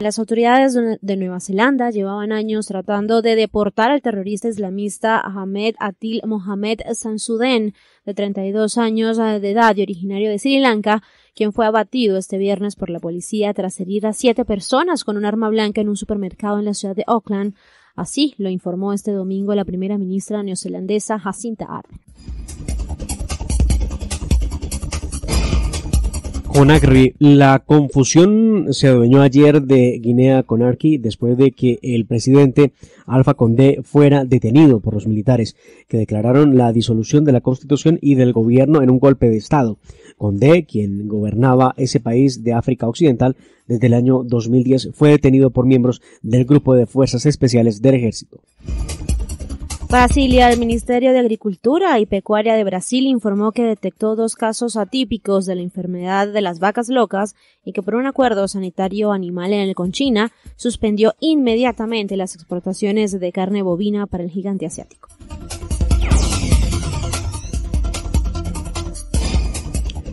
Las autoridades de Nueva Zelanda llevaban años tratando de deportar al terrorista islamista Ahmed Atil Mohamed Sansuden, de 32 años eh, de edad y originario de Sri Lanka, quien fue abatido este viernes por la policía tras herir a siete personas con un arma blanca en un supermercado en la ciudad de Auckland. Así lo informó este domingo la primera ministra neozelandesa Jacinta Ardern. Conakry, la confusión se adueñó ayer de Guinea Conakry después de que el presidente Alfa Condé fuera detenido por los militares que declararon la disolución de la constitución y del gobierno en un golpe de estado. Condé, quien gobernaba ese país de África Occidental desde el año 2010, fue detenido por miembros del grupo de fuerzas especiales del ejército. Brasilia, el Ministerio de Agricultura y Pecuaria de Brasil informó que detectó dos casos atípicos de la enfermedad de las vacas locas y que por un acuerdo sanitario animal en el con China suspendió inmediatamente las exportaciones de carne bovina para el gigante asiático.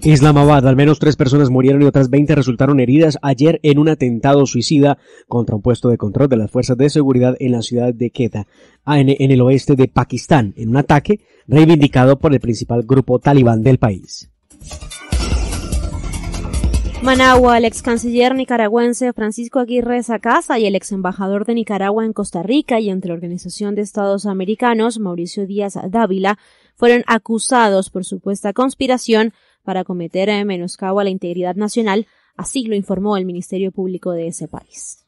Islamabad, al menos tres personas murieron y otras 20 resultaron heridas ayer en un atentado suicida contra un puesto de control de las fuerzas de seguridad en la ciudad de Quetta, ah, en el oeste de Pakistán, en un ataque reivindicado por el principal grupo talibán del país. Managua, el ex canciller nicaragüense Francisco Aguirre Sacasa y el ex embajador de Nicaragua en Costa Rica y entre la Organización de Estados Americanos, Mauricio Díaz Dávila, fueron acusados por supuesta conspiración para cometer en eh, menoscabo a la integridad nacional, así lo informó el Ministerio Público de ese país.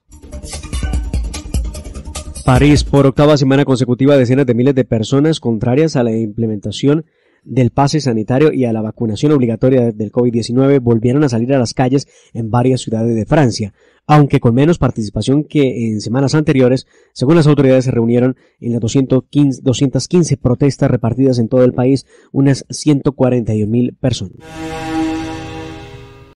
París, por octava semana consecutiva, decenas de miles de personas contrarias a la implementación del pase sanitario y a la vacunación obligatoria del COVID-19 volvieron a salir a las calles en varias ciudades de Francia, aunque con menos participación que en semanas anteriores, según las autoridades se reunieron en las 215, protestas repartidas en todo el país unas 141 mil personas.